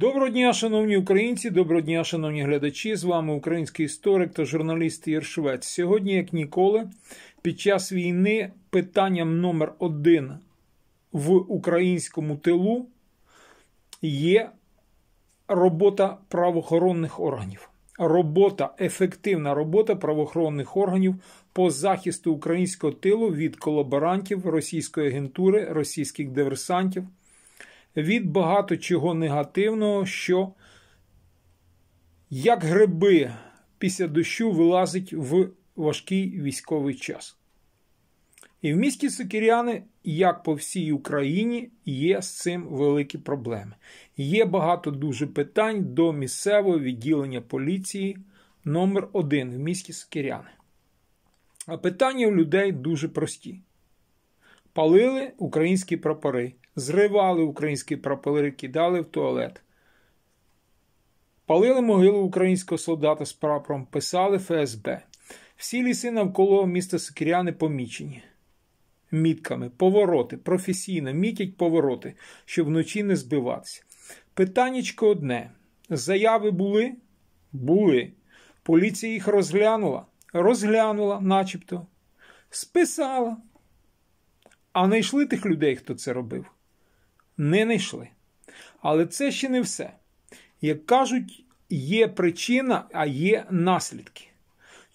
Доброго дня, шановні українці, доброго дня, шановні глядачі. З вами український історик та журналіст Ір Швець. Сьогодні, як ніколи, під час війни питанням номер один в українському тилу є робота правоохоронних органів. Робота, ефективна робота правоохоронних органів по захисту українського тилу від колаборантів, російської агентури, російських диверсантів від багато чого негативного, що, як гриби після дощу вилазить в важкий військовий час. І в місті Сокиряни, як по всій Україні, є з цим великі проблеми. Є багато дуже питань до місцевого відділення поліції номер 1 в місті Сокиряни. А питання у людей дуже прості: палили українські прапори, зривали українські прапори, кидали в туалет. Палили могилу українського солдата з прапором, писали ФСБ. Всі ліси навколо міста Сокіряни помічені. Мітками, повороти, професійно мітять повороти, щоб вночі не збиватися. Питаннячко одне: заяви були? Були. Поліція їх розглянула, розглянула, начебто, списала. А знайшли тих людей, хто це робив не знайшли. Але це ще не все. Як кажуть, є причина, а є наслідки.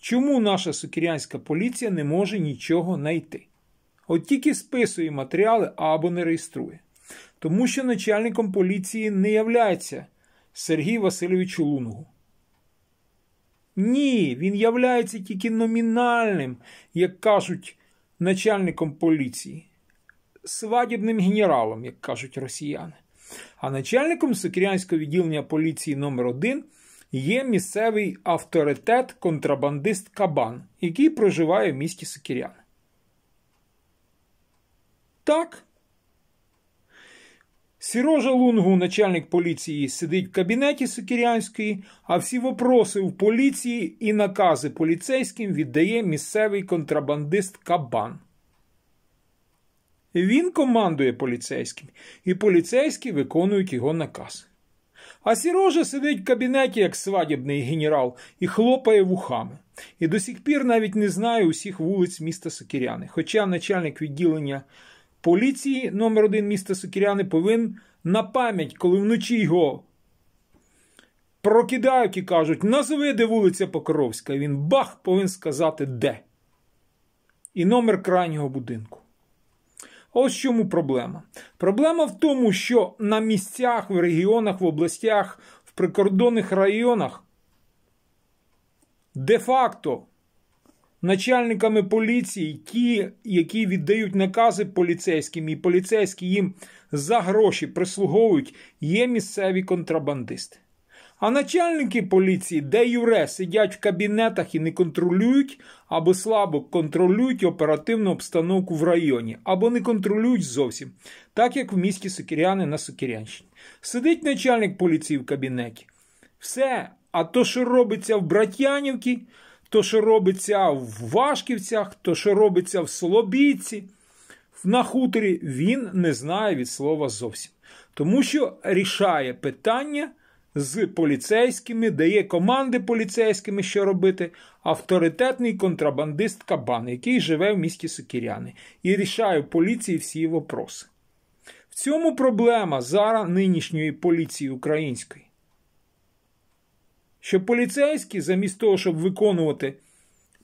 Чому наша сукірянська поліція не може нічого знайти? От тільки списує матеріали або не реєструє. Тому що начальником поліції не являється Сергій Васильович Лунгу. Ні, він являється тільки номінальним, як кажуть, начальником поліції свадібним генералом, як кажуть росіяни. А начальником Сукірянського відділення поліції номер 1 є місцевий авторитет контрабандист Кабан, який проживає в місті Сукірян. Так. Сірожа Лунгу, начальник поліції, сидить в кабінеті Сокирянської, а всі вопроси в поліції і накази поліцейським віддає місцевий контрабандист Кабан. Він командує поліцейським, і поліцейські виконують його наказ. А Сірожа сидить в кабінеті, як свадібний генерал, і хлопає вухами. І до сих пір навіть не знає усіх вулиць міста Сокіряни. Хоча начальник відділення поліції номер 1 міста Сокіряни повинен на пам'ять, коли вночі його прокидають і кажуть, назови де вулиця Покровська. він бах повинен сказати де. І номер крайнього будинку. Ось чому проблема. Проблема в тому, що на місцях, в регіонах, в областях, в прикордонних районах де-факто начальниками поліції, ті, які віддають накази поліцейським, і поліцейські їм за гроші прислуговують, є місцеві контрабандисти. А начальники поліції, де юре, сидять в кабінетах і не контролюють або слабо контролюють оперативну обстановку в районі, або не контролюють зовсім, так як в місті Сокиряни на Сокирянщині. Сидить начальник поліції в кабінеті. Все, а то, що робиться в Братянівці, то, що робиться в Вашківцях, то, що робиться в Солобійці, на хуторі, він не знає від слова зовсім. Тому що рішає питання з поліцейськими, дає команди поліцейськими, що робити, авторитетний контрабандист Кабан, який живе в місті Сокіряни, і рішає в поліції всі вопроси. В цьому проблема зараз нинішньої поліції української. Що поліцейські, замість того, щоб виконувати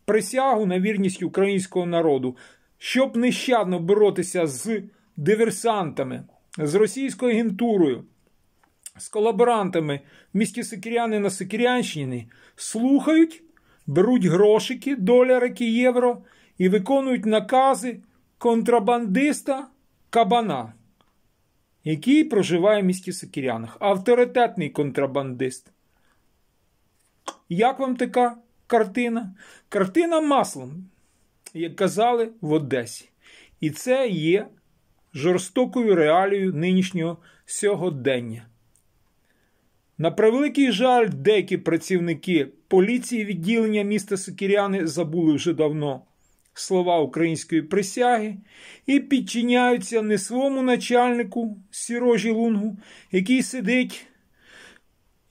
присягу на вірність українського народу, щоб нещадно боротися з диверсантами, з російською агентурою, з колаборантами в місті Сикіряни на Сикірянщині слухають, беруть грошики, долярики, євро і виконують накази контрабандиста Кабана, який проживає в місті Сикірянах. Авторитетний контрабандист. Як вам така картина? Картина маслом, як казали в Одесі. І це є жорстокою реалією нинішнього сьогодення. На превеликий жаль, деякі працівники поліції відділення міста Сокіряни забули вже давно слова української присяги і підчиняються не своєму начальнику сірожі лунгу, який сидить.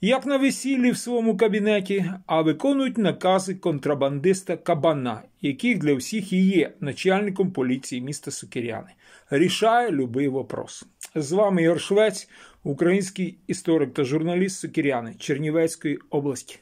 Як на весіллі в своєму кабінеті, а виконують накази контрабандиста Кабана, який для всіх і є начальником поліції міста Сукіряни, рішає любий вопрос. З вами Ігор український історик та журналіст Сокіряни Чернівецької області.